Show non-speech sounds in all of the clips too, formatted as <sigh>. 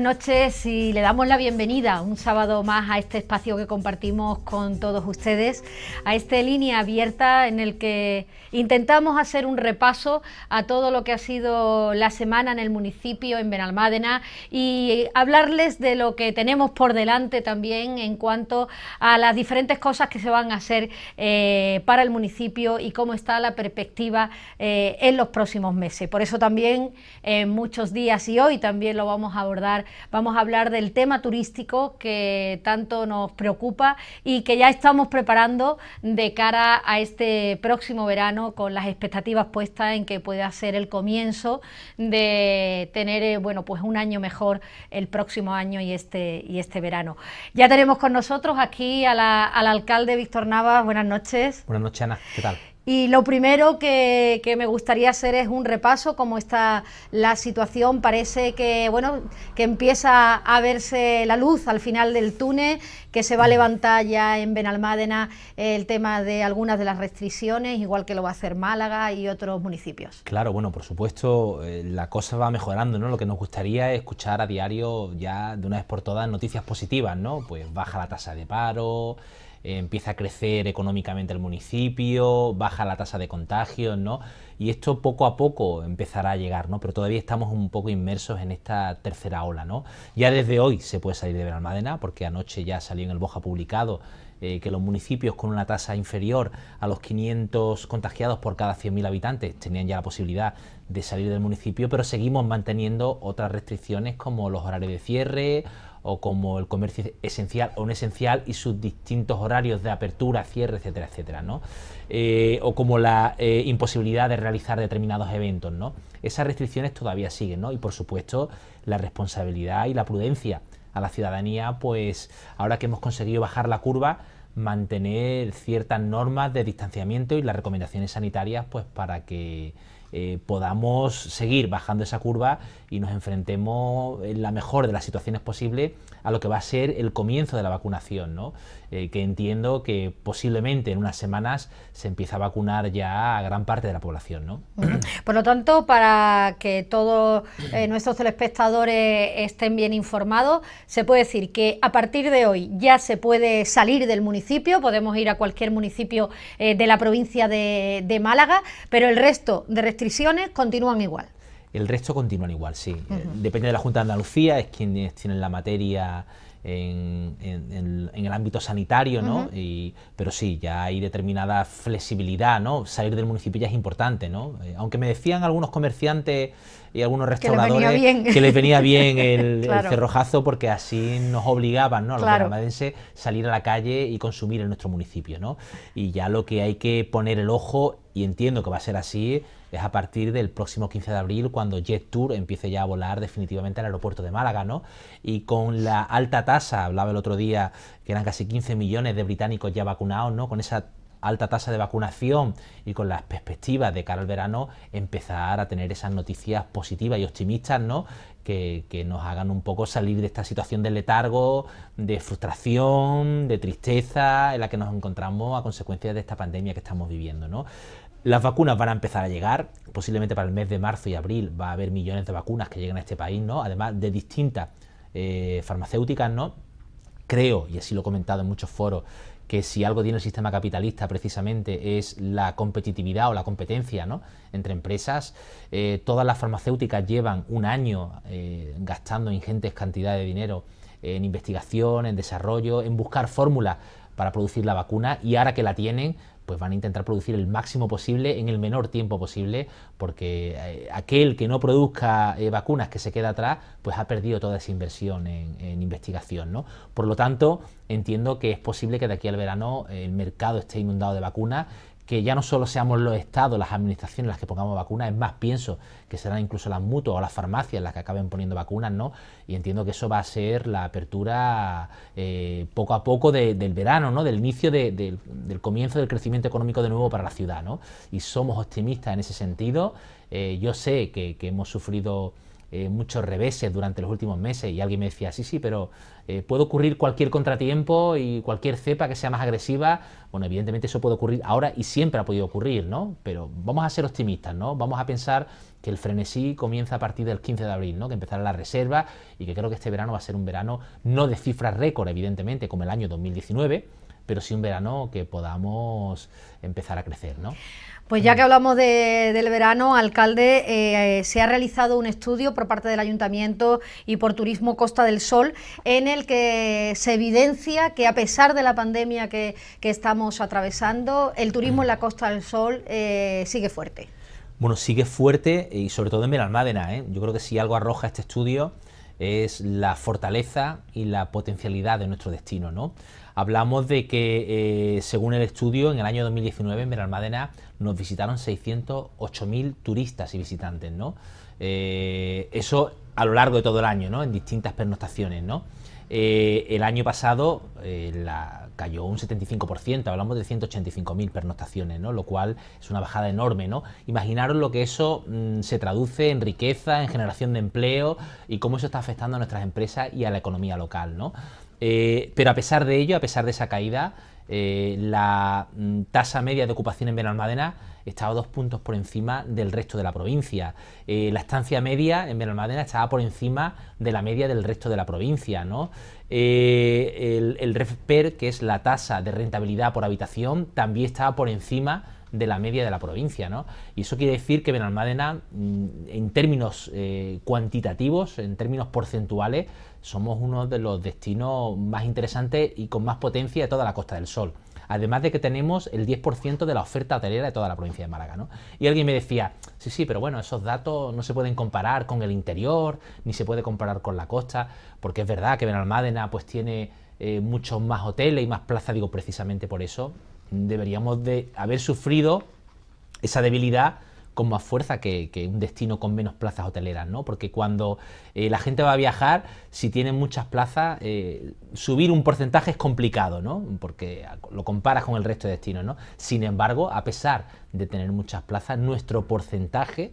noches y le damos la bienvenida un sábado más a este espacio que compartimos con todos ustedes, a esta línea abierta en el que intentamos hacer un repaso a todo lo que ha sido la semana en el municipio, en Benalmádena, y hablarles de lo que tenemos por delante también en cuanto a las diferentes cosas que se van a hacer eh, para el municipio y cómo está la perspectiva eh, en los próximos meses. Por eso también en eh, muchos días y hoy también lo vamos a abordar vamos a hablar del tema turístico que tanto nos preocupa y que ya estamos preparando de cara a este próximo verano con las expectativas puestas en que pueda ser el comienzo de tener eh, bueno, pues un año mejor el próximo año y este, y este verano. Ya tenemos con nosotros aquí al alcalde Víctor Navas. Buenas noches. Buenas noches, Ana. ¿Qué tal? Y lo primero que, me gustaría hacer es un repaso, cómo está la situación. Parece que, bueno, que empieza a verse la luz al final del túnel, que se va a mm. levantar ya en Benalmádena el tema de algunas de las restricciones, igual que lo va a hacer Málaga y otros municipios. Claro, bueno, por supuesto, eh, la cosa va mejorando, ¿no? Lo que nos gustaría es escuchar a diario ya de una vez por todas noticias positivas, ¿no? Pues baja la tasa de paro. Eh, empieza a crecer económicamente el municipio, baja la tasa de contagios, ¿no? Y esto poco a poco empezará a llegar, ¿no? Pero todavía estamos un poco inmersos en esta tercera ola, ¿no? Ya desde hoy se puede salir de Benalmádena, porque anoche ya salió en el Boja publicado eh, que los municipios con una tasa inferior a los 500 contagiados por cada 100.000 habitantes tenían ya la posibilidad de salir del municipio, pero seguimos manteniendo otras restricciones como los horarios de cierre o como el comercio esencial o no esencial y sus distintos horarios de apertura, cierre, etcétera, etcétera, ¿no? Eh, o como la eh, imposibilidad de realizar determinados eventos, ¿no? Esas restricciones todavía siguen, ¿no? Y por supuesto, la responsabilidad y la prudencia a la ciudadanía, pues ahora que hemos conseguido bajar la curva, mantener ciertas normas de distanciamiento y las recomendaciones sanitarias, pues para que eh, podamos seguir bajando esa curva y nos enfrentemos en la mejor de las situaciones posible a lo que va a ser el comienzo de la vacunación, eh, que entiendo que posiblemente en unas semanas se empieza a vacunar ya a gran parte de la población. ¿no? Por lo tanto, para que todos eh, nuestros telespectadores estén bien informados, se puede decir que a partir de hoy ya se puede salir del municipio, podemos ir a cualquier municipio de la provincia de, de Málaga, pero el resto de restricciones continúan igual. El resto continúan igual, sí. Eh, depende de la Junta de Andalucía, es quien tiene la materia en, el ámbito sanitario, ¿no? pero sí, ya hay determinada flexibilidad, ¿no? Salir del municipio ya es importante, ¿no? Eh, aunque me decían algunos comerciantes y algunos restauradores que les venía bien, el, <laughs> cerrojazo porque así nos obligaban, ¿no? A los claro. salir a la calle y consumir en nuestro municipio, ¿no? Y ya lo que hay que poner el ojo, y entiendo que va a ser así, es a partir del próximo 15 de abril cuando Jet Tour empiece ya a volar definitivamente al aeropuerto de Málaga, ¿no? Y con la alta tasa, hablaba el otro día que eran casi 15 millones de británicos ya vacunados, ¿no? Con esa alta tasa de vacunación y con las perspectivas de cara al verano empezar a tener esas noticias positivas y optimistas, ¿no? Que, nos hagan un poco salir de esta situación de letargo, de frustración, de tristeza en la que nos encontramos a consecuencia de esta pandemia que estamos viviendo, ¿no? Las vacunas van a empezar a llegar, posiblemente para el mes de marzo y abril va a haber millones de vacunas que lleguen a este país, ¿no? Además de distintas eh, farmacéuticas, ¿no? Creo, y así lo he comentado en muchos foros, que si algo tiene el sistema capitalista precisamente es la competitividad o la competencia ¿no? entre empresas. Eh, todas las farmacéuticas llevan un año eh, gastando ingentes cantidades de dinero en investigación, en desarrollo, en buscar fórmulas para producir la vacuna y ahora que la tienen, pues van a intentar producir el máximo posible en el menor tiempo posible, porque eh, aquel que no produzca eh, vacunas que se queda atrás, pues ha perdido toda esa inversión en, investigación. Por lo tanto, entiendo que es posible que de aquí al verano eh, el mercado esté inundado de vacunas que ya no solo seamos los estados, las administraciones las que pongamos vacunas, es más, pienso que serán incluso las mutuas o las farmacias las que acaben poniendo vacunas, ¿no? Y entiendo que eso va a ser la apertura eh, poco a poco del verano, ¿no? Del inicio del comienzo del crecimiento económico de nuevo para la ciudad, ¿no? Y somos optimistas en ese sentido. Eh, yo sé que hemos sufrido eh, muchos reveses durante los últimos meses y alguien me decía, sí, sí, pero eh, puede ocurrir cualquier contratiempo y cualquier cepa que sea más agresiva. Bueno, evidentemente eso puede ocurrir ahora y siempre ha podido ocurrir, ¿no? Pero vamos a ser optimistas, ¿no? Vamos a pensar que el frenesí comienza a partir del 15 de abril, ¿no? que empezará la reserva y que creo que este verano va a ser un verano no de cifras récord, evidentemente, como el año 2019, pero sí un verano que podamos empezar a crecer. ¿no? Pues ya que hablamos del verano, alcalde, eh, eh, se ha realizado un estudio por parte del Ayuntamiento y por Turismo Costa del Sol en el que se evidencia que a pesar de la pandemia que, que estamos atravesando, el turismo en la Costa del Sol eh, sigue fuerte. Bueno, sigue fuerte y sobre todo en Benalmádena. ¿eh? Yo creo que si algo arroja este estudio es la fortaleza y la potencialidad de nuestro destino. ¿no? Hablamos de que, eh, según el estudio, en el año 2019 en Veralmádena... nos visitaron 608.000 turistas y visitantes, ¿no? Eh, eso a lo largo de todo el año, ¿no? En distintas pernoctaciones, ¿no? Eh, el año pasado cayó un 75%, hablamos de 185.000 pernoctaciones, ¿no? Lo cual es una bajada enorme, ¿no? Imaginaros lo que eso mm, se traduce en riqueza, en generación de empleo y cómo eso está afectando a nuestras empresas y a la economía local, ¿no? Eh, pero a pesar de ello, a pesar de esa caída, eh, la mm, tasa media de ocupación en Benalmádena estaba dos puntos por encima del resto de la provincia. Eh, la estancia media en Benalmádena estaba por encima de la media del resto de la provincia. ¿no? el, REFPER, que es la tasa de rentabilidad por habitación, también estaba por encima de la media de la provincia. ¿no? Y eso quiere decir que Benalmádena, mm, en términos cuantitativos, en términos porcentuales, somos uno de los destinos más interesantes y con más potencia de toda la Costa del Sol. Además de que tenemos el 10% de la oferta hotelera de toda la provincia de Málaga. ¿no? Y alguien me decía, sí, sí, pero bueno, esos datos no se pueden comparar con el interior, ni se puede comparar con la costa, porque es verdad que Benalmádena pues tiene eh, muchos más hoteles y más plazas, digo, precisamente por eso deberíamos de haber sufrido esa debilidad con más fuerza que, un destino con menos plazas hoteleras, ¿no? Porque cuando eh, la gente va a viajar, si tiene muchas plazas, eh, subir un porcentaje es complicado, ¿no? Porque lo comparas con el resto de destinos, ¿no? Sin embargo, a pesar de tener muchas plazas, nuestro porcentaje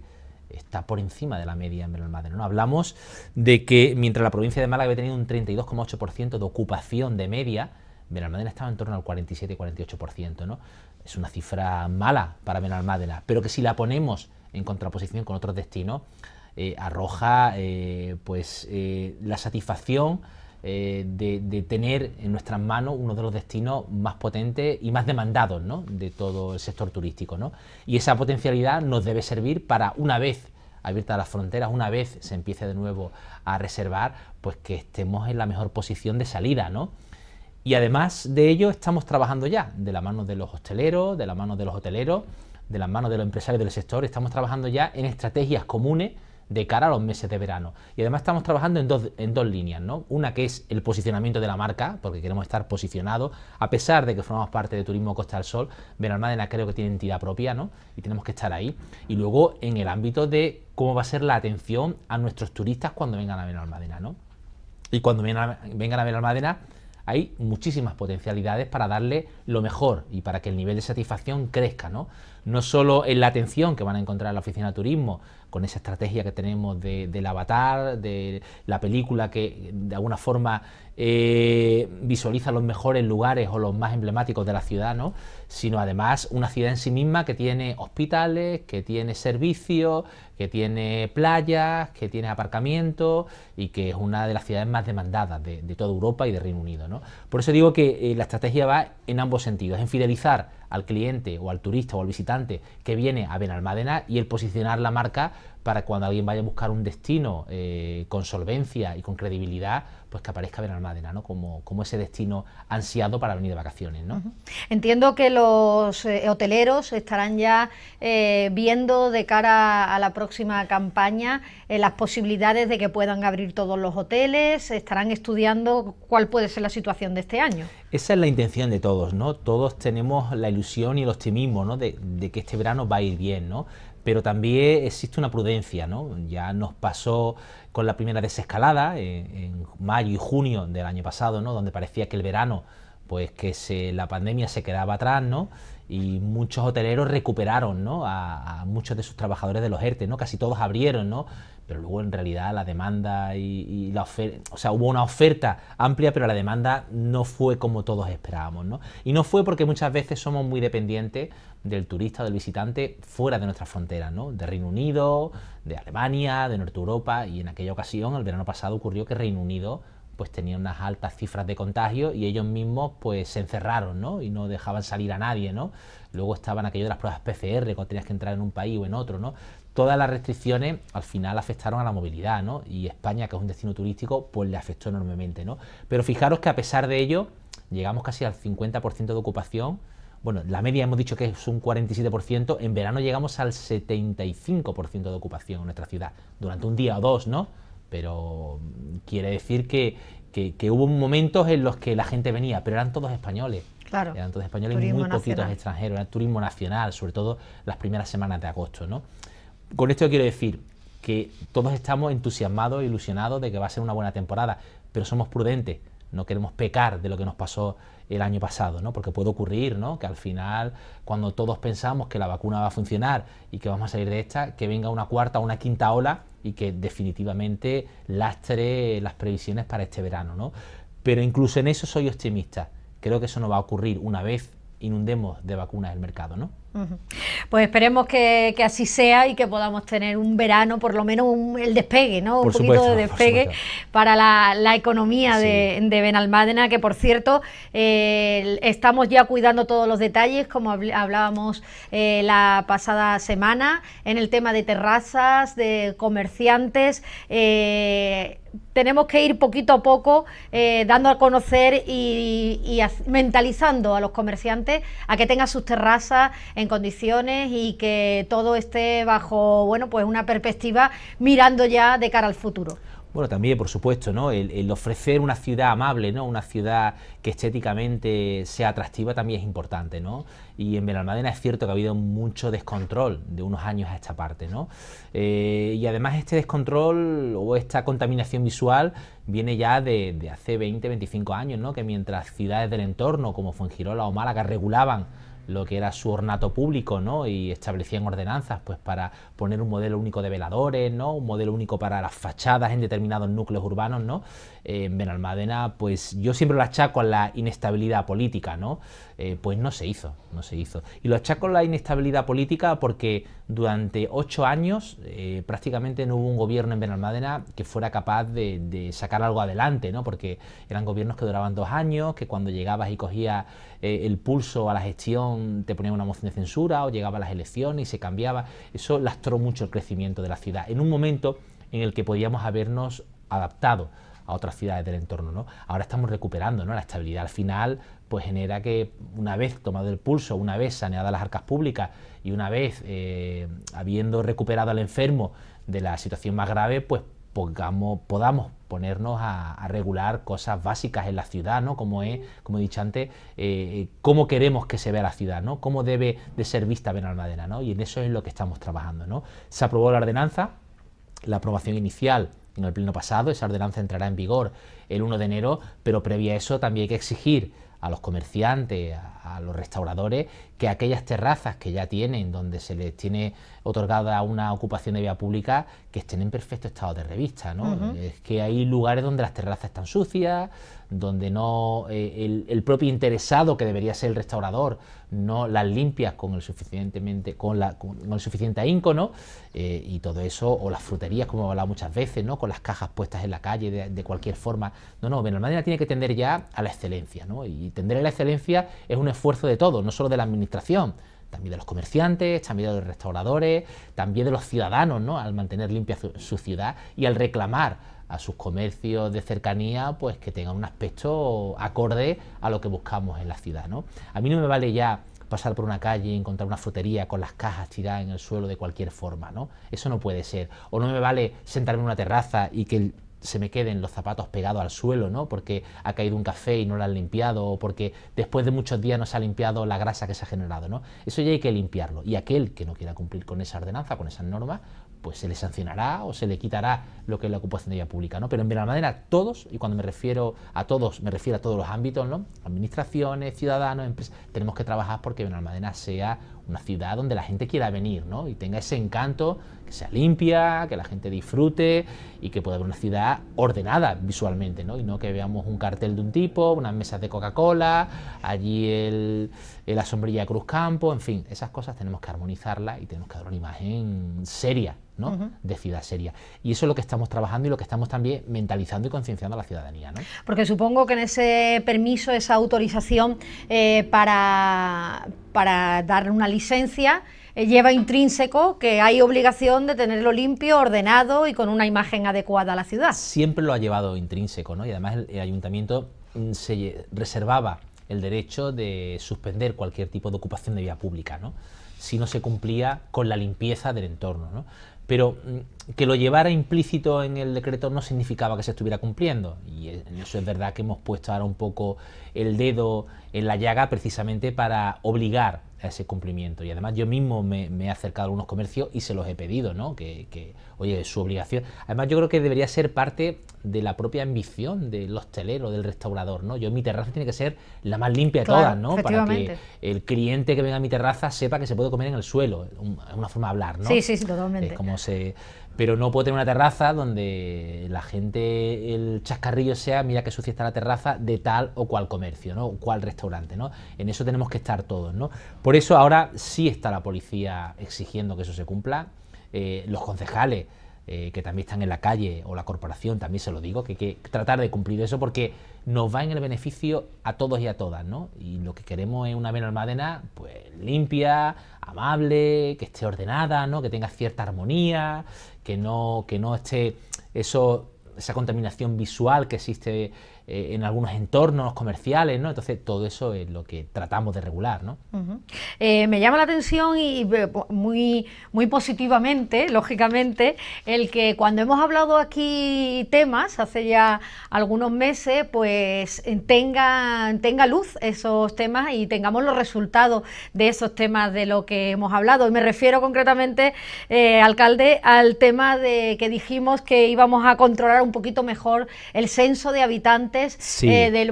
está por encima de la media en Benalmádena. ¿no? Hablamos de que mientras la provincia de Málaga había tenido un 32,8% de ocupación de media, Benalmádena estaba en torno al 47-48%. ¿no? es una cifra mala para Benalmádena, pero que si la ponemos en contraposición con otros destinos, eh, arroja eh, pues, eh, la satisfacción de, tener en nuestras manos uno de los destinos más potentes y más demandados de todo el sector turístico. ¿no? Y esa potencialidad nos debe servir para una vez abiertas las fronteras, una vez se empiece de nuevo a reservar, pues que estemos en la mejor posición de salida, ¿no? Y además de ello estamos trabajando ya, de la mano de los hosteleros, de la mano de los hoteleros, de las manos de los empresarios del sector, estamos trabajando ya en estrategias comunes de cara a los meses de verano. Y además estamos trabajando en dos, en dos líneas, ¿no? Una que es el posicionamiento de la marca, porque queremos estar posicionados, a pesar de que formamos parte de Turismo Costa del Sol, Benalmádena creo que tiene entidad propia, ¿no? Y tenemos que estar ahí. Y luego en el ámbito de cómo va a ser la atención a nuestros turistas cuando vengan a Benalmádena, ¿no? Y cuando vengan a Benalmádena hay muchísimas potencialidades para darle lo mejor y para que el nivel de satisfacción crezca, ¿no? no solo en la atención que van a encontrar en la oficina de turismo, con esa estrategia que tenemos de, del avatar, de la película que de alguna forma eh, visualiza los mejores lugares o los más emblemáticos de la ciudad, ¿no? sino además una ciudad en sí misma que tiene hospitales, que tiene servicios, que tiene playas, que tiene aparcamiento y que es una de las ciudades más demandadas de, toda Europa y de Reino Unido. ¿no? Por eso digo que eh, la estrategia va en ambos sentidos, en fidelizar al cliente o al turista o al visitante que viene a Benalmádena y el posicionar la marca para cuando alguien vaya a buscar un destino eh, con solvencia y con credibilidad, pues que aparezca Benalmádena, ¿no? Como, ese destino ansiado para venir de vacaciones, ¿no? Entiendo que los eh, hoteleros estarán ya eh, viendo de cara a la próxima campaña las posibilidades de que puedan abrir todos los hoteles, estarán estudiando cuál puede ser la situación de este año. Esa es la intención de todos, ¿no? Todos tenemos la ilusión y el optimismo, ¿no? De, de que este verano va a ir bien, ¿no? pero también existe una prudencia, ¿no? Ya nos pasó con la primera desescalada eh, en, mayo y junio del año pasado, ¿no? Donde parecía que el verano, pues que se, la pandemia se quedaba atrás, ¿no? y muchos hoteleros recuperaron ¿no? a, a, muchos de sus trabajadores de los ERTE, e, ¿no? casi todos abrieron, ¿no? pero luego en realidad la demanda y, la oferta, o sea, hubo una oferta amplia, pero la demanda no fue como todos esperábamos, ¿no? Y no fue porque muchas veces somos muy dependientes del turista o del visitante fuera de nuestras fronteras, ¿no? De Reino Unido, de Alemania, de Norte Europa, y en aquella ocasión, el verano pasado, ocurrió que Reino Unido pues tenía unas altas cifras de contagio y ellos mismos pues se encerraron, ¿no? Y no dejaban salir a nadie, ¿no? Luego estaban aquello de las pruebas PCR, cuando tenías que entrar en un país o en otro, ¿no? todas las restricciones al final afectaron a la movilidad, ¿no? Y España, que es un destino turístico, pues le afectó enormemente, ¿no? Pero fijaros que a pesar de ello, llegamos casi al 50% de ocupación. Bueno, la media hemos dicho que es un 47%, en verano llegamos al 75% de ocupación en nuestra ciudad, durante un día o dos, ¿no? Pero mm, quiere decir que, hubo momentos en los que la gente venía, pero eran todos españoles. Claro. Eran todos españoles y muy poquitos extranjeros, era turismo nacional, sobre todo las primeras semanas de agosto, ¿no? Con esto quiero decir que todos estamos entusiasmados, e ilusionados de que va a ser una buena temporada, pero somos prudentes, no queremos pecar de lo que nos pasó el año pasado, ¿no? Porque puede ocurrir, ¿no? Que al final, cuando todos pensamos que la vacuna va a funcionar y que vamos a salir de esta, que venga una cuarta o una quinta ola y que definitivamente lastre las previsiones para este verano, ¿no? Pero incluso en eso soy optimista. Creo que eso no va a ocurrir una vez inundemos de vacunas el mercado, ¿no? Pues esperemos que, así sea y que podamos tener un verano, por lo menos el despegue, ¿no? un poquito de despegue para la, economía de, Benalmádena, que por cierto, estamos ya cuidando todos los detalles, como hablábamos eh, la pasada semana, en el tema de terrazas, de comerciantes. Eh, tenemos que ir poquito a poco eh, dando a conocer y, mentalizando a los comerciantes a que tengan sus terrazas en condiciones y que todo esté bajo bueno pues una perspectiva mirando ya de cara al futuro. Bueno, también, por supuesto, ¿no? El, ofrecer una ciudad amable, ¿no? Una ciudad que estéticamente sea atractiva también es importante, ¿no? Y en Benalmádena es cierto que ha habido mucho descontrol de unos años a esta parte, ¿no? Eh, y además este descontrol o esta contaminación visual viene ya de, hace 20, 25 años, ¿no? Que mientras ciudades del entorno como Fuengirola o Málaga regulaban lo que era su ornato público, ¿no? Y establecían ordenanzas, pues para poner un modelo único de veladores, ¿no? Un modelo único para las fachadas en determinados núcleos urbanos, ¿no? en Benalmádena, pues yo siempre lo achaco a la inestabilidad política, ¿no? Eh, pues no se hizo, no se hizo. Y lo achaco a la inestabilidad política porque durante ocho años eh, prácticamente no hubo un gobierno en Benalmádena que fuera capaz de, sacar algo adelante, ¿no? Porque eran gobiernos que duraban dos años, que cuando llegabas y cogías eh, el pulso a la gestión, te ponía una moción de censura o llegaba a las elecciones y se cambiaba. Eso lastró mucho el crecimiento de la ciudad, en un momento en el que podíamos habernos adaptado a otras ciudades del entorno. ¿no? Ahora estamos recuperando ¿no? la estabilidad. Al final, pues genera que una vez tomado el pulso, una vez saneadas las arcas públicas y una vez eh, habiendo recuperado al enfermo de la situación más grave, pues podamos ponernos a, regular cosas básicas en la ciudad, ¿no? Como es, como he dicho antes, eh, cómo queremos que se vea la ciudad, ¿no? Cómo debe de ser vista Madera, ¿no? Y en eso es lo que estamos trabajando, Se aprobó la ordenanza, la aprobación inicial en el pleno pasado, esa ordenanza entrará en vigor el 1 de enero, pero previa a eso también hay que exigir a los comerciantes, a, los restauradores, que aquellas terrazas que ya tienen, donde se les tiene otorgada una ocupación de vía pública, que estén en perfecto estado de revista. Es que hay lugares donde las terrazas están sucias, donde no eh, el, propio interesado, que debería ser el restaurador, no las limpia con el suficientemente con, la, con, el suficiente ahínco, eh, y todo eso, o las fruterías, como he hablado muchas veces, ¿no? con las cajas puestas en la calle de, cualquier forma. No, no, Benalmádena tiene que tender ya a la excelencia, ¿no? Y y tender la excelencia es un esfuerzo de todos, no solo de la administración, también de los comerciantes, también de los restauradores, también de los ciudadanos, ¿no? Al mantener limpia su, ciudad y al reclamar a sus comercios de cercanía, pues que tengan un aspecto acorde a lo que buscamos en la ciudad, ¿no? A mí no me vale ya pasar por una calle y encontrar una frutería con las cajas tiradas en el suelo de cualquier forma, ¿no? Eso no puede ser. O no me vale sentarme en una terraza y que el se me queden los zapatos pegados al suelo, ¿no? Porque ha caído un café y no lo han limpiado, o porque después de muchos días no se ha limpiado la grasa que se ha generado, ¿no? Eso ya hay que limpiarlo. Y aquel que no quiera cumplir con esa ordenanza, con esas normas, pues se le sancionará o se le quitará lo que es la ocupación de vía pública, ¿no? Pero en manera todos, y cuando me refiero a todos, me refiero a todos los ámbitos, ¿no? Administraciones, ciudadanos, empresas, tenemos que trabajar porque Benalmadena sea una ciudad donde la gente quiera venir, ¿no? Y tenga ese encanto que sea limpia, que la gente disfrute y que pueda haber una ciudad ordenada visualmente, ¿no? Y no que veamos un cartel de un tipo, unas mesas de Coca-Cola, allí el, la sombrilla de Cruz Campo, en fin, esas cosas tenemos que armonizarlas y tenemos que dar una imagen seria, ¿no? De ciudad seria. Y eso es lo que estamos trabajando y lo que estamos también mentalizando y concienciando a la ciudadanía, Porque supongo que en ese permiso, esa autorización eh, para, para dar una licencia, eh, lleva intrínseco que hay obligación de tenerlo limpio, ordenado y con una imagen adecuada a la ciudad. Siempre lo ha llevado intrínseco, ¿no? Y además el, ayuntamiento mm, se reservaba el derecho de suspender cualquier tipo de ocupación de vía pública, ¿no? si no se cumplía con la limpieza del entorno. ¿no? Pero mm, que lo llevara implícito en el decreto no significaba que se estuviera cumpliendo. Y eh, eso es verdad que hemos puesto ahora un poco el dedo en la llaga precisamente para obligar a ese cumplimiento. Y además yo mismo me, he acercado a algunos comercios y se los he pedido, ¿no? Que, que, oye, es su obligación. Además yo creo que debería ser parte de la propia ambición del hostelero, del restaurador, ¿no? Yo mi terraza tiene que ser la más limpia de todas, ¿no? Para que el cliente que venga a mi terraza sepa que se puede comer en el suelo, ...es una forma de hablar, ¿no? Sí, sí, totalmente. como se pero no puedo tener una terraza donde la gente, el chascarrillo sea, mira qué sucia está la terraza de tal o cual comercio, ¿no? O cual restaurante, ¿no? En eso tenemos que estar todos, ¿no? Por eso ahora sí está la policía exigiendo que eso se cumpla, eh, los concejales eh, que también están en la calle, o la corporación, también se lo digo, que hay que tratar de cumplir eso porque nos va en el beneficio a todos y a todas, ¿no? Y lo que queremos es una Benalmádena, pues limpia, amable, que esté ordenada, ¿no? Que tenga cierta armonía, que no, que no esté eso, esa contaminación visual que existe eh, en algunos entornos comerciales, ¿no? Entonces todo eso es lo que tratamos de regular, ¿no? Eh, me llama la atención y, eh, muy, muy positivamente, <laughs> lógicamente, el que cuando hemos hablado aquí temas hace ya algunos meses, pues tenga, tenga luz esos temas y tengamos los resultados de esos temas de lo que hemos hablado. Y me refiero concretamente, alcalde, al tema de que dijimos que íbamos a controlar un poquito mejor el censo de habitantes eh, del,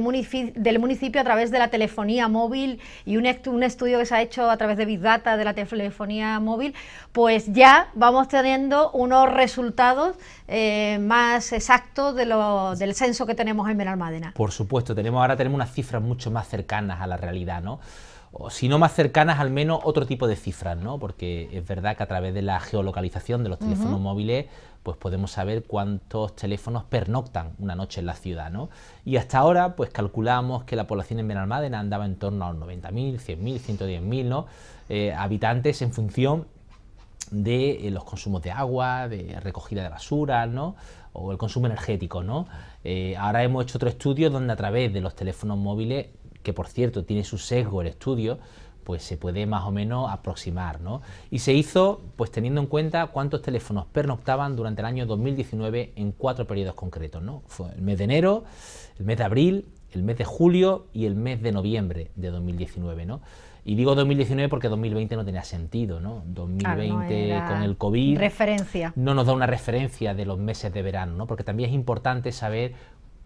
municipio a través de la telefonía móvil y un, estudio que se ha hecho a través de Big Data de la telefonía móvil, pues ya vamos teniendo unos resultados eh, más exactos del censo que tenemos en Benalmádena. Por supuesto, tenemos, ahora tenemos unas cifras mucho más cercanas a la realidad, ¿no? O, si no más cercanas, al menos otro tipo de cifras, ¿no? Porque es verdad que a través de la geolocalización de los teléfonos móviles pues podemos saber cuántos teléfonos pernoctan una noche en la ciudad. ¿no? Y hasta ahora pues calculamos que la población en Benalmádena andaba en torno a los 90.000, 100.000, 110.000 habitantes en función de eh, los consumos de agua, de recogida de basura, ¿no? o el consumo energético. ¿no? Eh, ahora hemos hecho otro estudio donde a través de los teléfonos móviles, que por cierto tiene su sesgo el estudio, pues se puede más o menos aproximar. ¿no? Y se hizo pues teniendo en cuenta cuántos teléfonos pernoctaban durante el año 2019 en cuatro periodos concretos. ¿no? Fue el mes de enero, el mes de abril, el mes de julio y el mes de noviembre de 2019. ¿no? Y digo 2019 porque 2020 no tenía sentido, ¿no? 2020 con el COVID. Referencia. No nos da una referencia de los meses de verano, ¿no? Porque también es importante saber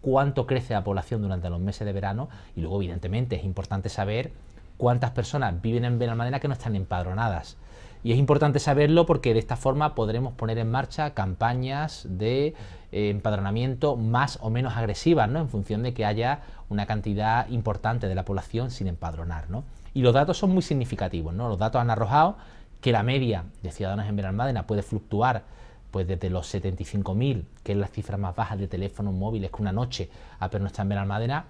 cuánto crece la población durante los meses de verano y luego, evidentemente, es importante saber cuántas personas viven en Benalmadena que no están empadronadas. Y es importante saberlo porque de esta forma podremos poner en marcha campañas de eh, empadronamiento más o menos agresivas, ¿no? en función de que haya una cantidad importante de la población sin empadronar. Y los datos son muy significativos. ¿no? Los datos han arrojado que la media de ciudadanos en Benalmádena puede fluctuar pues desde los 75.000, que es la cifra más baja de teléfonos móviles que una noche apenas está en Benalmádena,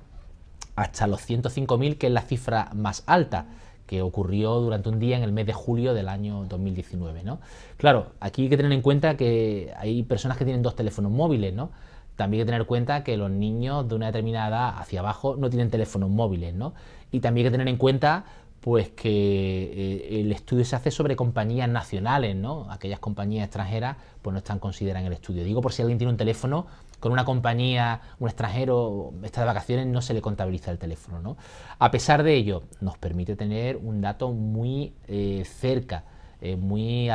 hasta los 105.000, que es la cifra más alta que ocurrió durante un día en el mes de julio del año 2019. ¿no? Claro, aquí hay que tener en cuenta que hay personas que tienen dos teléfonos móviles, ¿no? También hay que tener en cuenta que los niños de una determinada edad hacia abajo no tienen teléfonos móviles, ¿no? Y también hay que tener en cuenta pues que eh, el estudio se hace sobre compañías nacionales, ¿no? Aquellas compañías extranjeras pues no están consideradas en el estudio. Digo por si alguien tiene un teléfono con una compañía, un extranjero, está de vacaciones, no se le contabiliza el teléfono. A pesar de ello, nos permite tener un dato muy eh, cerca, eh, muy,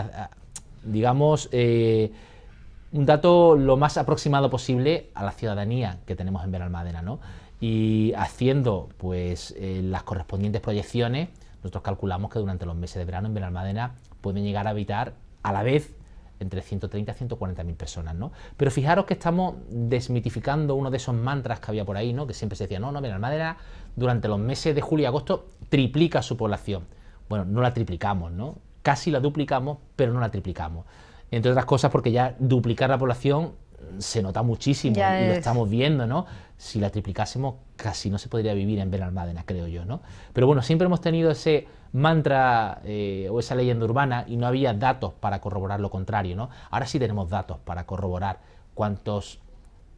digamos, eh, un dato lo más aproximado posible a la ciudadanía que tenemos en Veralmadena ¿no? Y haciendo pues, las correspondientes proyecciones, nosotros calculamos que durante los meses de verano en Veralmadena pueden llegar a habitar a la vez entre 130 y 140 mil personas, ¿no? Pero fijaros que estamos desmitificando uno de esos mantras que había por ahí, ¿no? Que siempre se decía, no, no, madera durante los meses de julio y agosto triplica su población. Bueno, no la triplicamos, ¿no? Casi la duplicamos, pero no la triplicamos. Entre otras cosas porque ya duplicar la población se nota muchísimo y lo estamos viendo, ¿no? Si la triplicásemos, casi no se podría vivir en Benalmádena, creo yo, ¿no? Pero bueno, siempre hemos tenido ese mantra eh, o esa leyenda urbana y no había datos para corroborar lo contrario, ¿no? Ahora sí tenemos datos para corroborar cuántos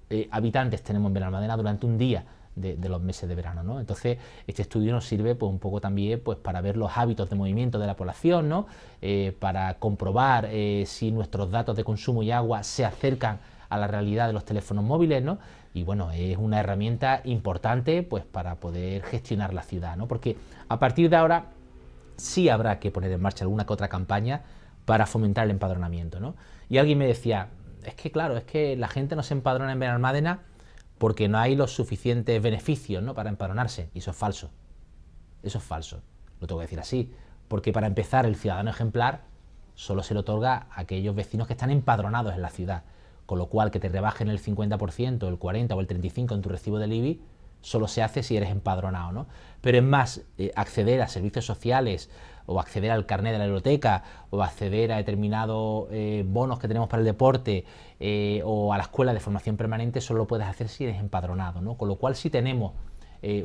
eh, habitantes tenemos en Benalmádena durante un día de, los meses de verano, ¿no? Entonces, este estudio nos sirve pues, un poco también pues, para ver los hábitos de movimiento de la población, ¿no? Eh, para comprobar si nuestros datos de consumo y agua se acercan a la realidad de los teléfonos móviles, ¿no? Y bueno, es una herramienta importante pues para poder gestionar la ciudad, ¿no? Porque a partir de ahora sí habrá que poner en marcha alguna que otra campaña para fomentar el empadronamiento, ¿no? Y alguien me decía, es que claro, es que la gente no se empadrona en Benalmádena porque no hay los suficientes beneficios, ¿no? Para empadronarse, y eso es falso. Eso es falso. Lo tengo que decir así, porque para empezar el ciudadano ejemplar solo se le otorga a aquellos vecinos que están empadronados en la ciudad. Con lo cual, que te rebajen el 50%, el 40% o el 35% en tu recibo del IBI, solo se hace si eres empadronado, ¿no? Pero es más, eh, acceder a servicios sociales o acceder al carnet de la biblioteca o acceder a determinados eh, bonos que tenemos para el deporte eh, o a la escuela de formación permanente solo lo puedes hacer si eres empadronado, ¿no? Con lo cual si tenemos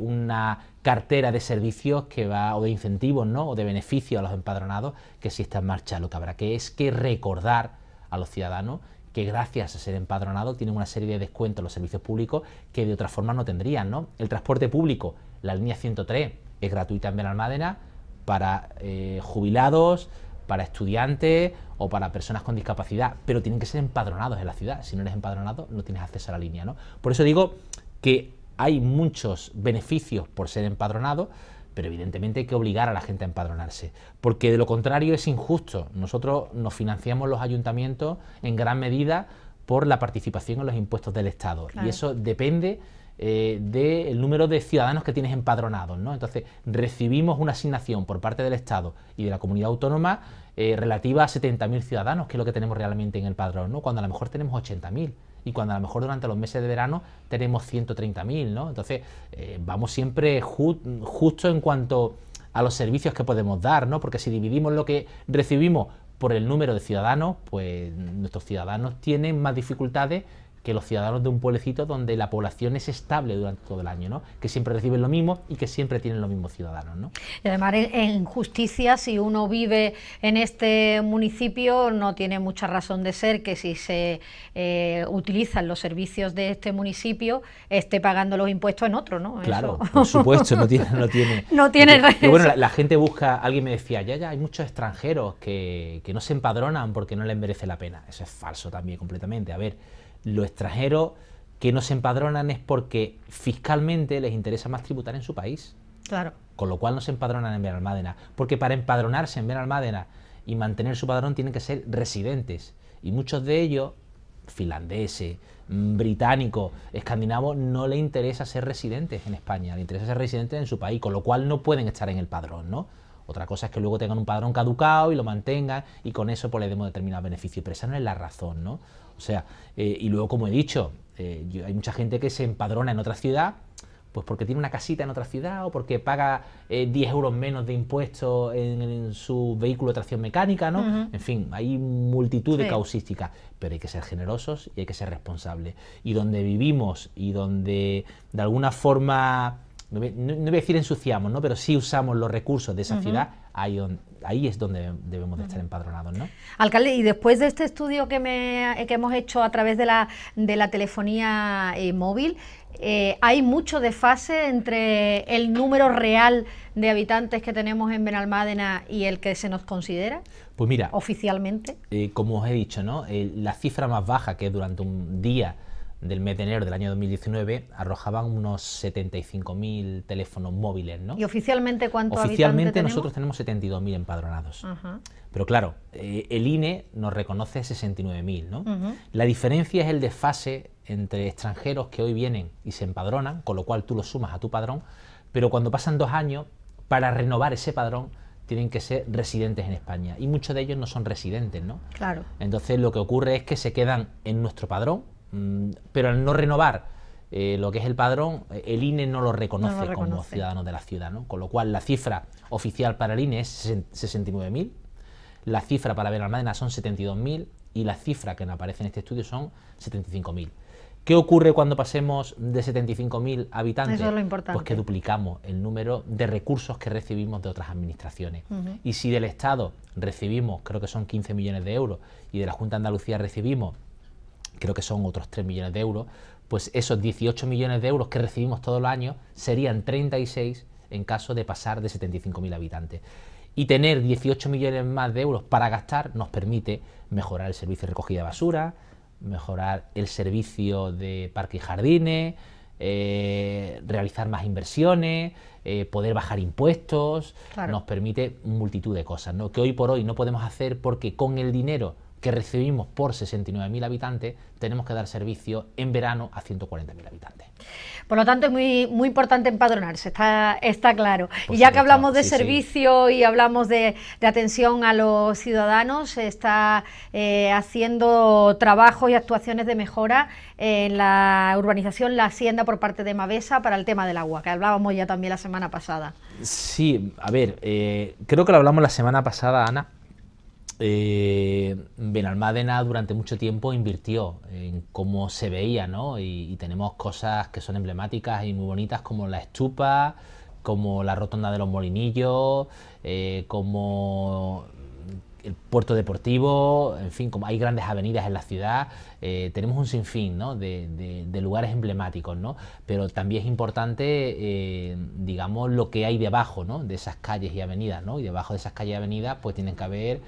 una cartera de servicios que va o de incentivos, ¿no? O de beneficio a los empadronados que si está en marcha. Lo que habrá que es que recordar a los ciudadanos que gracias a ser empadronado tienen una serie de descuentos en los servicios públicos que de otra forma no tendrían, El transporte público, la línea 103, es gratuita en Benalmádena para eh, jubilados, para estudiantes o para personas con discapacidad, pero tienen que ser empadronados en la ciudad. Si no eres empadronado, no tienes acceso a la línea, ¿no? Por eso digo que hay muchos beneficios por ser empadronado, pero evidentemente hay que obligar a la gente a empadronarse, porque de lo contrario es injusto. Nosotros nos financiamos los ayuntamientos en gran medida por la participación en los impuestos del Estado, y eso depende eh, del número de ciudadanos que tienes empadronados. ¿no? Entonces, recibimos una asignación por parte del Estado y de la comunidad autónoma eh, relativa a 70.000 ciudadanos, que es lo que tenemos realmente en el padrón, ¿no? cuando a lo mejor tenemos 80.000 y cuando a lo mejor durante los meses de verano tenemos 130.000, ¿no? Entonces, eh, vamos siempre justo en cuanto a los servicios que podemos dar, ¿no? Porque si dividimos lo que recibimos por el número de ciudadanos, pues nuestros ciudadanos tienen más dificultades que los ciudadanos de un pueblecito donde la población es estable durante todo el año, ¿no? que siempre reciben lo mismo y que siempre tienen los mismos ciudadanos. ¿no? Y además, en justicia, si uno vive en este municipio, no tiene mucha razón de ser que si se eh, utilizan los servicios de este municipio, esté pagando los impuestos en otro. ¿no? Claro, por supuesto, no tiene... No tiene, <laughs> no la, la, gente busca, alguien me decía, ya, ya, hay muchos extranjeros que, que no se empadronan porque no les merece la pena. Eso es falso también completamente. A ver, los extranjeros que no se empadronan es porque fiscalmente les interesa más tributar en su país. Claro. Con lo cual no se empadronan en Benalmádena. Porque para empadronarse en Benalmádena y mantener su padrón tienen que ser residentes. Y muchos de ellos, finlandeses, mm, británicos, escandinavos, no les interesa ser residentes en España. Les interesa ser residentes en su país. Con lo cual no pueden estar en el padrón, ¿no? Otra cosa es que luego tengan un padrón caducado y lo mantengan y con eso pues le demos determinados beneficios, pero esa no es la razón, ¿no? O sea, eh, y luego como he dicho, eh, hay mucha gente que se empadrona en otra ciudad, pues porque tiene una casita en otra ciudad o porque paga 10 eh, euros menos de impuestos en, su vehículo de tracción mecánica, ¿no? En fin, hay multitud de causísticas, pero hay que ser generosos y hay que ser responsables. Y donde vivimos y donde de alguna forma no, voy a decir ensuciamos, ¿no? pero si usamos los recursos de esa ciudad, ahí, es donde debemos de estar empadronados. Alcalde, y después de este estudio que, hemos hecho a través de la, telefonía eh, móvil, eh, hay mucho desfase entre el número real de habitantes que tenemos en Benalmádena y el que se nos considera? Pues mira, oficialmente. Eh, como os he dicho, ¿no? la cifra más baja que durante un día del mes de enero del año 2019 arrojaban unos 75.000 teléfonos móviles. ¿no? ¿Y oficialmente cuántos Oficialmente nosotros tenemos 72.000 empadronados. Pero claro, eh, el INE nos reconoce 69.000. ¿no? La diferencia es el desfase entre extranjeros que hoy vienen y se empadronan, con lo cual tú los sumas a tu padrón, pero cuando pasan dos años, para renovar ese padrón, tienen que ser residentes en España. Y muchos de ellos no son residentes, ¿no? Claro. Entonces lo que ocurre es que se quedan en nuestro padrón, Mm, pero al no renovar eh, lo que es el padrón, eh, el INE no lo reconoce, como ciudadano de la ciudad, ¿no? con lo cual la cifra oficial para el INE es 69.000, la cifra para Belarmadena son 72.000 y la cifra que nos aparece en este estudio son 75.000. ¿Qué ocurre cuando pasemos de 75.000 habitantes? Eso es lo importante. Pues que duplicamos el número de recursos que recibimos de otras administraciones. Y si del Estado recibimos, creo que son 15 millones de euros, y de la Junta de Andalucía recibimos creo que son otros 3 millones de euros, pues esos 18 millones de euros que recibimos todos los años serían 36 en caso de pasar de 75.000 habitantes. Y tener 18 millones más de euros para gastar nos permite mejorar el servicio de recogida de basura, mejorar el servicio de parques y jardines, eh, realizar más inversiones, eh, poder bajar impuestos, nos permite multitud de cosas, que hoy por hoy no podemos hacer porque con el dinero que recibimos por 69.000 habitantes, tenemos que dar servicio en verano a 140.000 habitantes. Por lo tanto, es muy, muy importante empadronarse, está, está claro. y ya que hablamos de servicio y hablamos de, atención a los ciudadanos, se está eh, haciendo trabajos y actuaciones de mejora en la urbanización La Hacienda por parte de Mavesa para el tema del agua, que hablábamos ya también la semana pasada. Sí, a ver, eh, creo que lo hablamos la semana pasada, Ana eh, Benalmádena durante mucho tiempo invirtió en cómo se veía, ¿no? Y, tenemos cosas que son emblemáticas y muy bonitas como la estupa, como la rotonda de los molinillos, eh, como el puerto deportivo, en fin, como hay grandes avenidas en la ciudad, eh, tenemos un sinfín ¿no? de, lugares emblemáticos, ¿no? pero también es importante, eh, digamos, lo que hay debajo ¿no? de esas calles y avenidas, ¿no? y debajo de esas calles y avenidas pues tienen que haber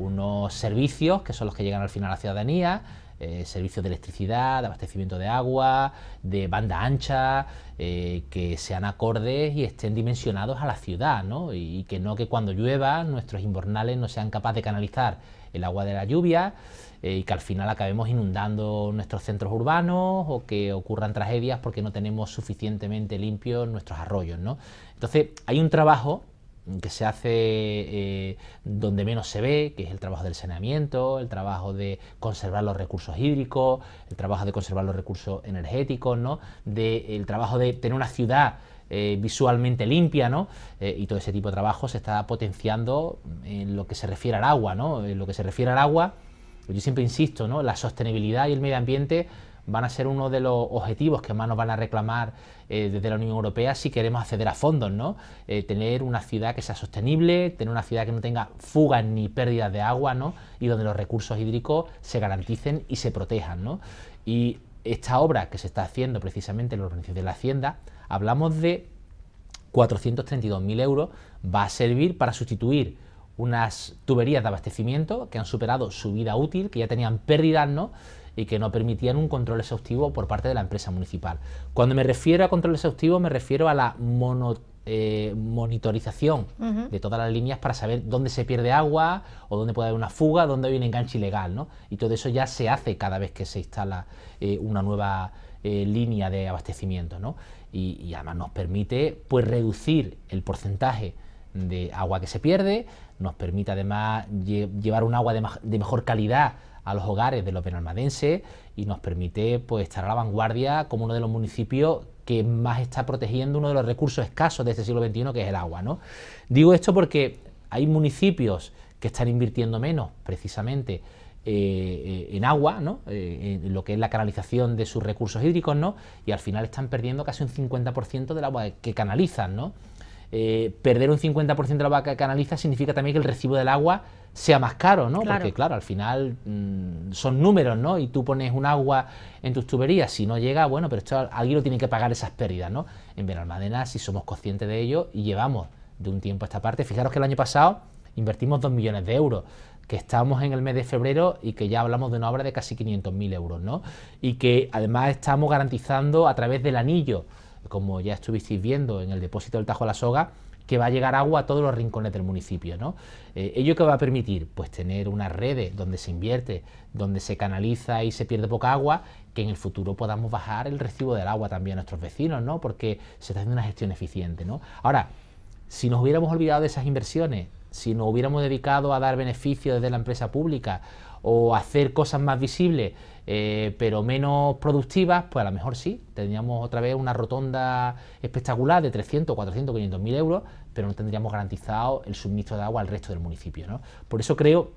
unos servicios que son los que llegan al final a la ciudadanía, eh, servicios de electricidad, de abastecimiento de agua, de banda ancha, eh, que sean acordes y estén dimensionados a la ciudad, Y, que no que cuando llueva nuestros invernales no sean capaces de canalizar el agua de la lluvia eh, y que al final acabemos inundando nuestros centros urbanos o que ocurran tragedias porque no tenemos suficientemente limpios nuestros arroyos, ¿no? Entonces hay un trabajo que se hace eh, donde menos se ve, que es el trabajo del saneamiento, el trabajo de conservar los recursos hídricos, el trabajo de conservar los recursos energéticos, ¿no? el trabajo de tener una ciudad eh, visualmente limpia, ¿no? Eh, y todo ese tipo de trabajo se está potenciando en lo que se refiere al agua, ¿no? En lo que se refiere al agua, yo siempre insisto, ¿no? La sostenibilidad y el medio ambiente van a ser uno de los objetivos que más nos van a reclamar eh, desde la Unión Europea si queremos acceder a fondos, ¿no? Eh, tener una ciudad que sea sostenible, tener una ciudad que no tenga fugas ni pérdidas de agua, ¿no? Y donde los recursos hídricos se garanticen y se protejan, ¿no? Y esta obra que se está haciendo precisamente en los beneficios de la Hacienda, hablamos de 432.000 euros, va a servir para sustituir unas tuberías de abastecimiento que han superado su vida útil, que ya tenían pérdidas, ¿no? y que no permitían un control exhaustivo por parte de la empresa municipal. Cuando me refiero a control exhaustivo me refiero a la eh, monitorización de todas las líneas para saber dónde se pierde agua o dónde puede haber una fuga, dónde hay un enganche ilegal. Y todo eso ya se hace cada vez que se instala eh, una nueva eh, línea de abastecimiento. Y, además nos permite pues, reducir el porcentaje de agua que se pierde, nos permite además llevar un agua de mejor calidad a los hogares de los benalmadenses y nos permite pues, estar a la vanguardia como uno de los municipios que más está protegiendo uno de los recursos escasos de este siglo XXI, que es el agua. ¿no? Digo esto porque hay municipios que están invirtiendo menos, precisamente, eh, en agua, ¿no? Eh, en lo que es la canalización de sus recursos hídricos, ¿no? y al final están perdiendo casi un 50% del agua que canalizan. ¿no? Eh, perder un 50% de la vaca que canaliza significa también que el recibo del agua sea más caro, ¿no? Porque claro, al final mm, son números, ¿no? Y tú pones un agua en tus tuberías, si no llega, bueno, pero esto alguien lo tiene que pagar esas pérdidas, ¿no? En Benalmadena, si somos conscientes de ello y llevamos de un tiempo a esta parte, fijaros que el año pasado invertimos 2 millones de euros, que estamos en el mes de febrero y que ya hablamos de una obra de casi 500.000 euros, ¿no? Y que además estamos garantizando a través del anillo como ya estuvisteis viendo en el depósito del Tajo de la Soga, que va a llegar agua a todos los rincones del municipio. ¿no? Eh, ¿Ello qué va a permitir? Pues tener unas redes donde se invierte, donde se canaliza y se pierde poca agua, que en el futuro podamos bajar el recibo del agua también a nuestros vecinos, ¿no? porque se está haciendo una gestión eficiente. Ahora, si nos hubiéramos olvidado de esas inversiones si nos hubiéramos dedicado a dar beneficios desde la empresa pública o hacer cosas más visibles eh, pero menos productivas, pues a lo mejor sí, tendríamos otra vez una rotonda espectacular de 300, 400, 500 mil euros, pero no tendríamos garantizado el suministro de agua al resto del municipio. Por eso creo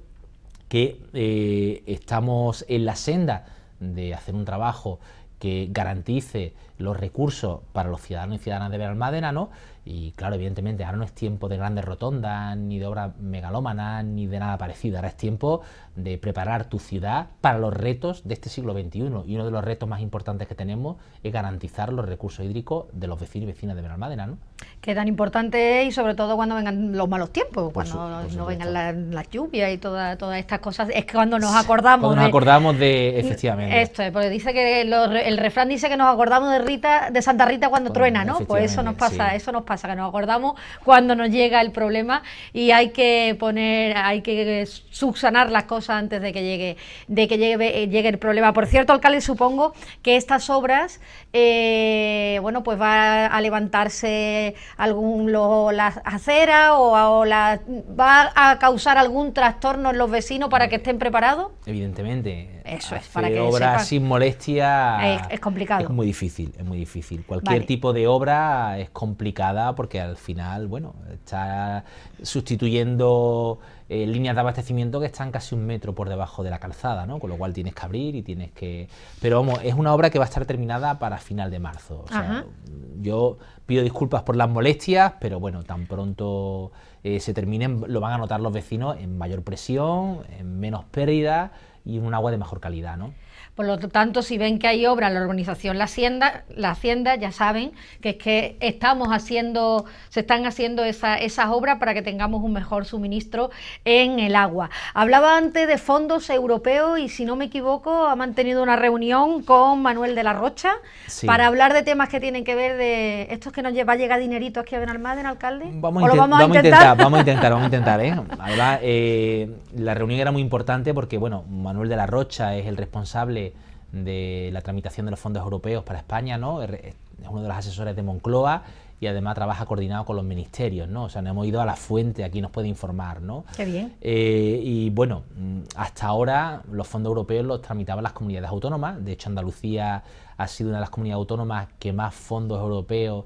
que eh, estamos en la senda de hacer un trabajo que garantice los recursos para los ciudadanos y ciudadanas de Benalmádena, ¿no? Y claro, evidentemente, ahora no es tiempo de grandes rotondas, ni de obras megalómanas, ni de nada parecido. Ahora es tiempo de preparar tu ciudad para los retos de este siglo XXI. Y uno de los retos más importantes que tenemos es garantizar los recursos hídricos de los vecinos y vecinas de Benalmádena. ¿no? Que tan importante es, y sobre todo cuando vengan los malos tiempos, cuando no vengan las lluvias y todas estas cosas, es cuando nos acordamos. Cuando nos acordamos de, <laughs> efectivamente. Esto porque dice que el refrán dice que nos acordamos de Rita, de Santa Rita cuando, truena, ¿no? Pues eso nos pasa, eso nos pasa pasa? Que nos acordamos cuando nos llega el problema y hay que poner, hay que subsanar las cosas antes de que llegue, de que llegue, eh, llegue el problema. Por cierto, alcalde, supongo que estas obras, eh, bueno, pues va a levantarse algún lo, las aceras o, o la, va a causar algún trastorno en los vecinos para que estén preparados. Evidentemente eso es, para que obra sin molestia es, complicado. Es muy difícil, es muy difícil. Cualquier tipo de obra es complicada porque al final, bueno, está sustituyendo eh, líneas de abastecimiento que están casi un metro por debajo de la calzada, ¿no? Con lo cual tienes que abrir y tienes que... Pero vamos, es una obra que va a estar terminada para final de marzo. yo pido disculpas por las molestias, pero bueno, tan pronto eh, se terminen, lo van a notar los vecinos en mayor presión, en menos pérdida y un agua de mejor calidad, ¿no? Por lo tanto, si ven que hay obra en la organización La Hacienda, la Hacienda ya saben que es que estamos haciendo, se están haciendo esas obras para que tengamos un mejor suministro en el agua. Hablaba antes de fondos europeos y si no me equivoco, ha mantenido una reunión con Manuel de la Rocha para hablar de temas que tienen que ver de estos que nos lleva a llegar dinerito aquí a Benalmádena, alcalde. Vamos, a intentar? vamos a intentar, vamos a intentar, eh, la reunión era muy importante porque, bueno, Manuel de la Rocha es el responsable de la tramitación de los fondos europeos para España, ¿no? Er, eh, es uno de los asesores de Moncloa y además trabaja coordinado con los ministerios, ¿no? O sea, nos hemos ido a la fuente, aquí nos puede informar, ¿no? Qué bien. Eh, y bueno, mm, hasta ahora los fondos europeos los tramitaban las comunidades autónomas, de hecho Andalucía ha sido una de las comunidades autónomas que más fondos europeos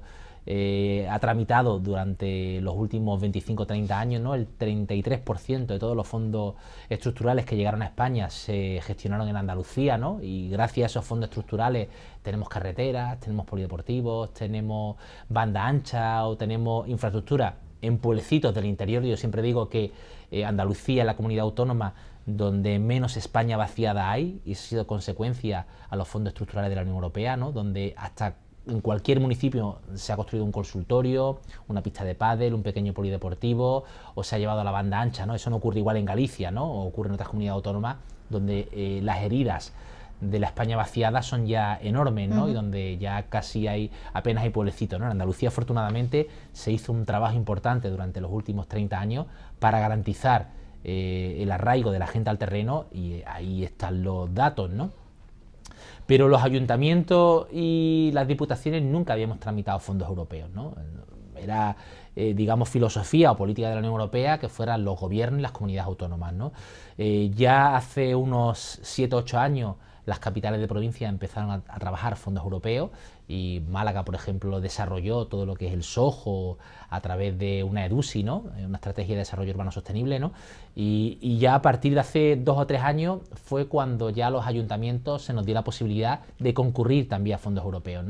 eh, ha tramitado durante los últimos 25-30 años, el 33% de todos los fondos estructurales que llegaron a España se gestionaron en Andalucía, y gracias a esos fondos estructurales tenemos carreteras, tenemos polideportivos, tenemos banda ancha o tenemos infraestructura en pueblecitos del interior. Yo siempre digo que eh, Andalucía es la comunidad autónoma donde menos España vaciada hay, y eso ha sido consecuencia a los fondos estructurales de la Unión Europea, donde hasta en cualquier municipio se ha construido un consultorio, una pista de pádel, un pequeño polideportivo, o se ha llevado a la banda ancha, ¿no? Eso no ocurre igual en Galicia, ¿no? O ocurre en otras comunidades autónomas donde eh, las heridas de la España vaciada son ya enormes, ¿no? Y donde ya casi hay, apenas hay pueblecitos, ¿no? En Andalucía, afortunadamente, se hizo un trabajo importante durante los últimos 30 años para garantizar eh, el arraigo de la gente al terreno y ahí están los datos, ¿no? Pero los ayuntamientos y las diputaciones nunca habíamos tramitado fondos europeos, ¿no? Era, eh, digamos, filosofía o política de la Unión Europea que fueran los gobiernos y las comunidades autónomas, eh, ya hace unos 7 o 8 años las capitales de provincia empezaron a, trabajar fondos europeos y Málaga, por ejemplo, desarrolló todo lo que es el SOJO a través de una EDUSI, ¿no? Eh, una estrategia de desarrollo urbano sostenible, y, ya a partir de hace dos o tres años fue cuando ya los ayuntamientos se nos dio la posibilidad de concurrir también a fondos europeos.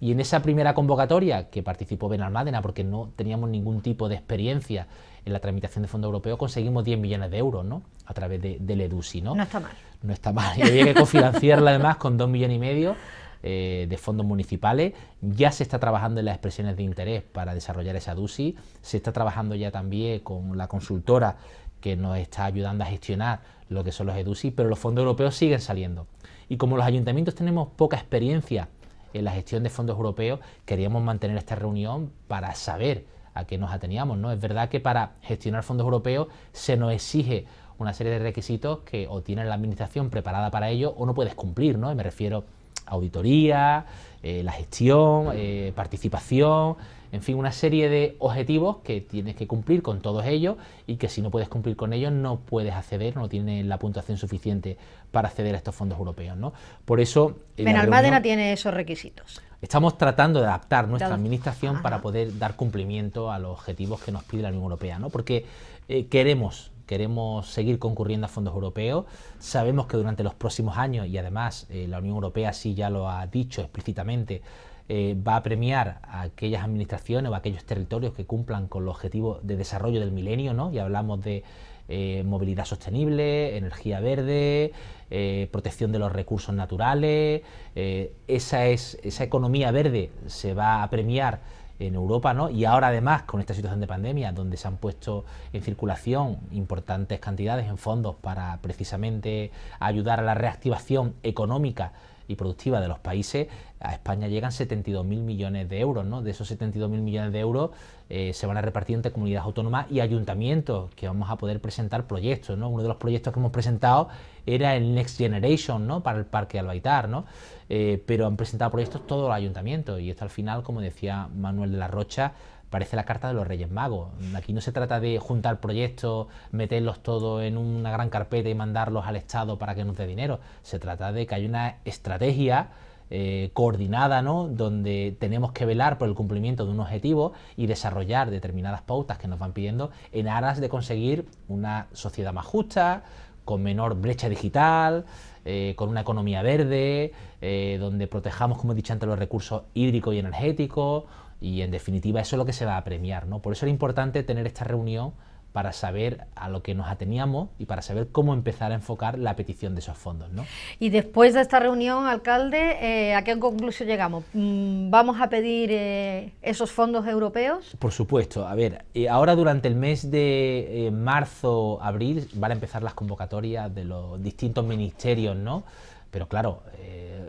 Y en esa primera convocatoria que participó Benalmádena, porque no teníamos ningún tipo de experiencia en la tramitación de fondo europeo conseguimos 10 millones de euros, ¿no? A través del EDUCI, ¿no? No está mal. No está mal. Y había que cofinanciarla además con 2 millones y medio. Eh, de fondos municipales. Ya se está trabajando en las expresiones de interés para desarrollar esa EDUSI. Se está trabajando ya también con la consultora que nos está ayudando a gestionar lo que son los EDUSI, pero los fondos europeos siguen saliendo. Y como los ayuntamientos tenemos poca experiencia en la gestión de fondos europeos, queríamos mantener esta reunión para saber que nos ateníamos. ¿no? Es verdad que para gestionar fondos europeos se nos exige una serie de requisitos que o tiene la administración preparada para ello o no puedes cumplir, ¿no? me refiero a auditoría, eh, la gestión, eh, participación, en fin, una serie de objetivos que tienes que cumplir con todos ellos y que si no puedes cumplir con ellos no puedes acceder, no tienes la puntuación suficiente para acceder a estos fondos europeos. ¿no? Por eso... Benalmádena tiene esos requisitos. Estamos tratando de adaptar nuestra administración ah. para poder dar cumplimiento a los objetivos que nos pide la Unión Europea, ¿no? porque eh, queremos queremos seguir concurriendo a fondos europeos. Sabemos que durante los próximos años, y además eh, la Unión Europea sí ya lo ha dicho explícitamente, eh, va a premiar a aquellas administraciones o a aquellos territorios que cumplan con los objetivos de desarrollo del milenio, ¿no? Y hablamos de eh, movilidad sostenible, energía verde, eh, protección de los recursos naturales. esa, es, esa economía verde se va a premiar en Europa, Y ahora además con esta situación de pandemia, donde se han puesto en circulación importantes cantidades en fondos para precisamente ayudar a la reactivación económica y productiva de los países, a España llegan 72.000 millones de euros. ¿no? De esos 72.000 millones de euros eh, se van a repartir entre comunidades autónomas y ayuntamientos, que vamos a poder presentar proyectos. ¿no? Uno de los proyectos que hemos presentado era el Next Generation ¿no? para el Parque Albaitar, ¿no? Eh, pero han presentado proyectos todos los ayuntamientos y esto al final, como decía Manuel de la Rocha, parece la carta de los Reyes Magos. Aquí no se trata de juntar proyectos, meterlos todos en una gran carpeta y mandarlos al Estado para que nos dé dinero. Se trata de que haya una estrategia eh, coordinada, ¿no? donde tenemos que velar por el cumplimiento de un objetivo y desarrollar determinadas pautas que nos van pidiendo en aras de conseguir una sociedad más justa, con menor brecha digital, eh, con una economía verde, eh, donde protejamos, como he dicho antes, los recursos hídricos y energéticos, y en definitiva eso es lo que se va a premiar, ¿no? Por eso era importante tener esta reunión para saber a lo que nos ateníamos y para saber cómo empezar a enfocar la petición de esos fondos. Y después de esta reunión, alcalde, eh, ¿a qué conclusión llegamos? Mm, ¿Vamos a pedir eh, esos fondos europeos? Por supuesto. A ver, eh, ahora durante el mes de marzo, abril, van a empezar las convocatorias de los distintos ministerios, ¿no? Pero claro,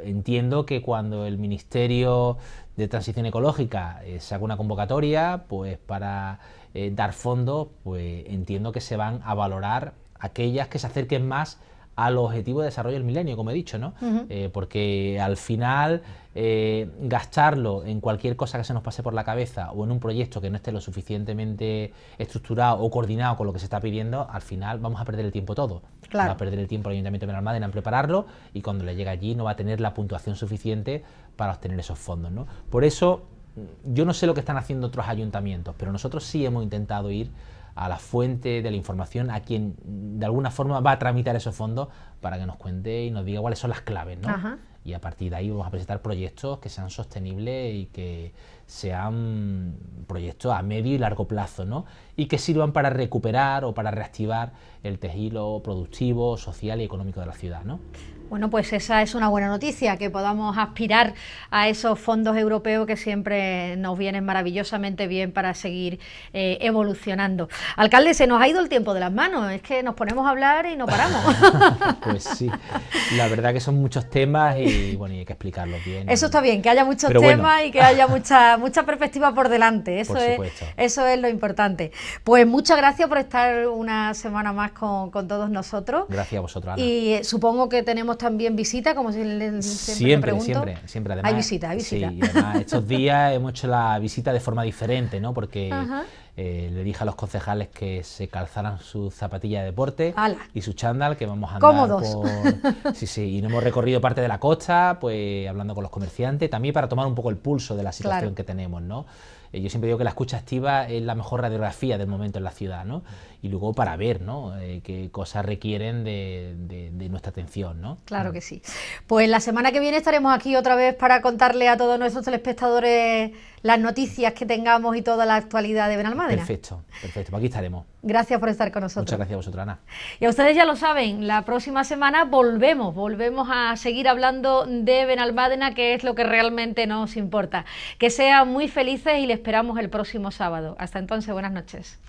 entiendo que cuando el Ministerio de Transición Ecológica eh, saca una convocatoria pues para eh, dar fondos, pues entiendo que se van a valorar aquellas que se acerquen más al objetivo de desarrollo del milenio, como he dicho, ¿no? Eh, porque al final eh, gastarlo en cualquier cosa que se nos pase por la cabeza o en un proyecto que no esté lo suficientemente estructurado o coordinado con lo que se está pidiendo, al final vamos a perder el tiempo todo. Claro. a perder el tiempo el Ayuntamiento de Benalmádena en prepararlo y cuando le llega allí no va a tener la puntuación suficiente para obtener esos fondos, ¿no? Por eso yo no sé lo que están haciendo otros ayuntamientos, pero nosotros sí hemos intentado ir a la fuente de la información, a quien de alguna forma va a tramitar esos fondos para que nos cuente y nos diga cuáles son las claves. Y a partir de ahí vamos a presentar proyectos que sean sostenibles y que sean proyectos a medio y largo plazo, ¿no? Y que sirvan para recuperar o para reactivar el tejido productivo, social y económico de la ciudad, bueno, pues esa es una buena noticia, que podamos aspirar a esos fondos europeos que siempre nos vienen maravillosamente bien para seguir eh, evolucionando. Alcalde, se nos ha ido el tiempo de las manos, es que nos ponemos a hablar y no paramos. <laughs> pues sí, la verdad que son muchos temas y <laughs> bueno, hay que explicarlos bien. Eso está bien, que haya muchos temas y que haya mucha, mucha perspectiva por delante, eso, es, eso es lo importante. Pues muchas gracias por estar una semana más con, todos nosotros. Gracias a vosotros. Y eh, supongo que tenemos también visita, como si siempre, siempre, siempre, Además, hay visita, visita. estos días <laughs> hemos hecho la visita de forma diferente, ¿no? Porque eh, le dije a los concejales que se calzaran su zapatilla de deporte y su chándal, que vamos a andar Cómodos. <laughs> Sí, sí, y no hemos recorrido parte de la costa, pues hablando con los comerciantes, también para tomar un poco el pulso de la situación que tenemos, ¿no? Eh, yo siempre digo que la escucha activa es la mejor radiografía del momento en la ciudad, ¿no? Y luego para ver, ¿no? Eh, qué cosas requieren de, nuestra atención, ¿no? Claro mm. que sí. Pues la semana que viene estaremos aquí otra vez para contarle a todos nuestros telespectadores las noticias que tengamos y toda la actualidad de Benalmádena. Perfecto, perfecto. Pues aquí estaremos. Gracias por estar con nosotros. Muchas gracias a vosotros, Ana. Y a ustedes ya lo saben, la próxima semana volvemos, volvemos a seguir hablando de Benalmádena, que es lo que realmente nos importa. Que sean muy felices y les esperamos el próximo sábado. Hasta entonces, buenas noches.